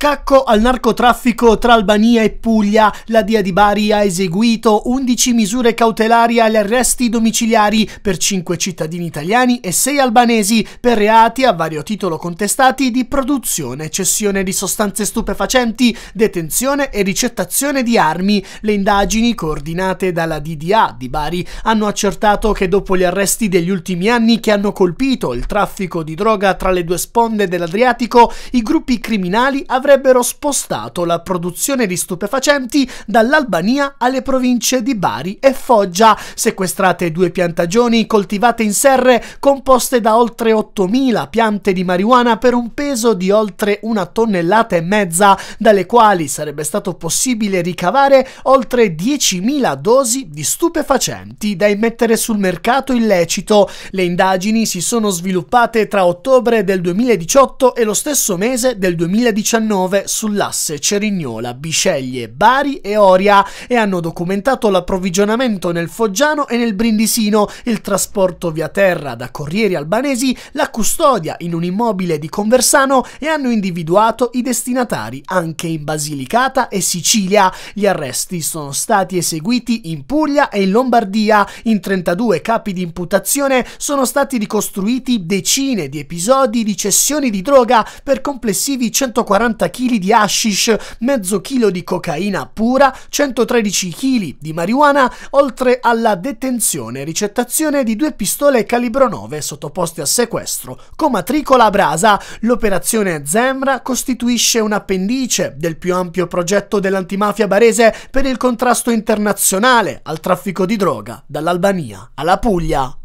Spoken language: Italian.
Scacco al narcotraffico tra Albania e Puglia. La DIA di Bari ha eseguito 11 misure cautelari agli arresti domiciliari per 5 cittadini italiani e 6 albanesi per reati a vario titolo contestati di produzione, cessione di sostanze stupefacenti, detenzione e ricettazione di armi. Le indagini coordinate dalla DDA di Bari hanno accertato che dopo gli arresti degli ultimi anni che hanno colpito il traffico di droga tra le due sponde dell'Adriatico, i gruppi criminali avrebbero avrebbero spostato la produzione di stupefacenti dall'Albania alle province di Bari e Foggia, sequestrate due piantagioni coltivate in serre composte da oltre 8.000 piante di marijuana per un peso di oltre una tonnellata e mezza, dalle quali sarebbe stato possibile ricavare oltre 10.000 dosi di stupefacenti da immettere sul mercato illecito. Le indagini si sono sviluppate tra ottobre del 2018 e lo stesso mese del 2019 19 sull'asse Cerignola, Bisceglie, Bari e Oria e hanno documentato l'approvvigionamento nel Foggiano e nel Brindisino, il trasporto via terra da corrieri albanesi, la custodia in un immobile di Conversano e hanno individuato i destinatari anche in Basilicata e Sicilia. Gli arresti sono stati eseguiti in Puglia e in Lombardia. In 32 capi di imputazione sono stati ricostruiti decine di episodi di cessioni di droga per complessivi 140 kg di hashish, mezzo chilo di cocaina pura, 113 kg di marijuana, oltre alla detenzione e ricettazione di due pistole calibro 9 sottoposte a sequestro con matricola a brasa. L'operazione Zemra costituisce un appendice del più ampio progetto dell'antimafia barese per il contrasto internazionale al traffico di droga dall'Albania alla Puglia.